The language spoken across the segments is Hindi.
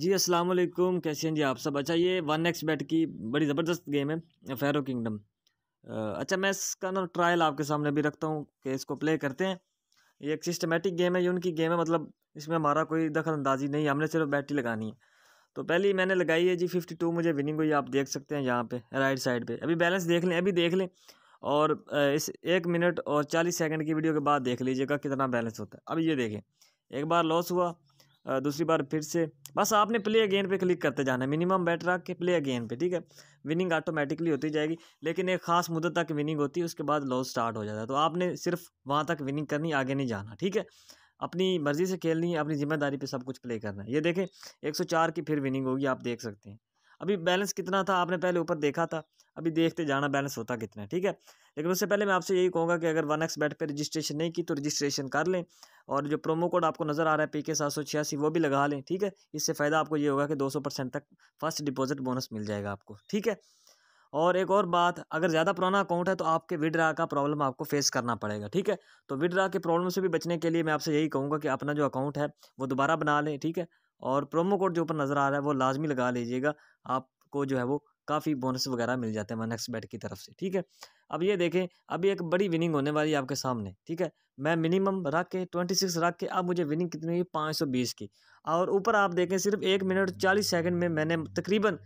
जी अस्सलाम वालेकुम कैसे हैं जी आप सब अच्छा ये वन एक्स बैट की बड़ी ज़बरदस्त गेम है फेरो किंगडम अच्छा मैं इसका ना ट्रायल आपके सामने भी रखता हूँ कि इसको प्ले करते हैं ये एक सिस्टमेटिक गेम है ये उनकी गेम है मतलब इसमें हमारा कोई दखल अंदाजी नहीं हमने सिर्फ बैटरी लगानी है तो पहली मैंने लगाई है जी फिफ्टी टू मुझे विनिंग हुई आप देख सकते हैं यहाँ पर राइट साइड पर अभी बैलेंस देख लें अभी देख लें और इस एक मिनट और चालीस सेकेंड की वीडियो के बाद देख लीजिएगा कितना बैलेंस होता है अब ये देखें एक बार लॉस हुआ दूसरी बार फिर से बस आपने प्ले अगेन पे क्लिक करते जाना है मिनिमम बैट रख के प्ले अगेन पे ठीक है विनिंग ऑटोमेटिकली होती जाएगी लेकिन एक खास मुदत तक विनिंग होती है उसके बाद लॉस स्टार्ट हो जाता है तो आपने सिर्फ वहाँ तक विनिंग करनी आगे नहीं जाना ठीक है अपनी मर्ज़ी से खेलनी है अपनी जिम्मेदारी पर सब कुछ प्ले करना है ये देखें एक की फिर विनिंग होगी आप देख सकते हैं अभी बैलेंस कितना था आपने पहले ऊपर देखा था अभी देखते जाना बैलेंस होता कितना है ठीक है लेकिन उससे पहले मैं आपसे यही कहूँगा कि अगर वन एक्स बैट पर रजिस्ट्रेशन नहीं की तो रजिस्ट्रेशन कर लें और जो प्रोमो कोड आपको नज़र आ रहा है पी के सात सौ छियासी वो भी लगा लें ठीक है इससे फ़ायदा आपको ये होगा कि दो सौ परसेंट तक फर्स्ट डिपॉजिट बोनस मिल जाएगा आपको ठीक है और एक और बात अगर ज़्यादा पुराना अकाउंट है तो आपके विड्रा का प्रॉब्लम आपको फेस करना पड़ेगा ठीक है तो विड्रा के प्रॉब्लम से भी बचने के लिए मैं आपसे यही कहूँगा कि अपना जो अकाउंट है वो दोबारा बना लें ठीक है और प्रोमो कोड जो ऊपर नज़र आ रहा है वो लाजमी लगा लीजिएगा आपको जो है वो काफ़ी बोनस वगैरह मिल जाते हैं नेक्स्ट बैट की तरफ से ठीक है अब ये देखें अभी एक बड़ी विनिंग होने वाली है आपके सामने ठीक है मैं मिनिमम रख के ट्वेंटी सिक्स रख के अब मुझे विनिंग कितनी हुई पाँच सौ बीस की और ऊपर आप देखें सिर्फ एक मिनट चालीस सेकंड में मैंने तकरीबन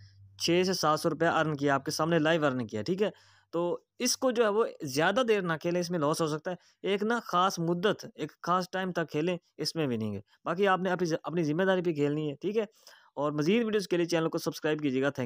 छः से सात सौ रुपया अर्न किया आपके सामने लाइव अर्न किया ठीक है तो इसको जो है वो ज़्यादा देर ना खेलें इसमें लॉस हो सकता है एक ना ख़ास मुद्दत एक ख़ास टाइम तक खेलें इसमें विनिंग है बाकी आपने अपनी अपनी जिम्मेदारी भी खेलनी है ठीक है और मजीद वीडियोज़ के लिए चैनल को सब्सक्राइब कीजिएगा थैंक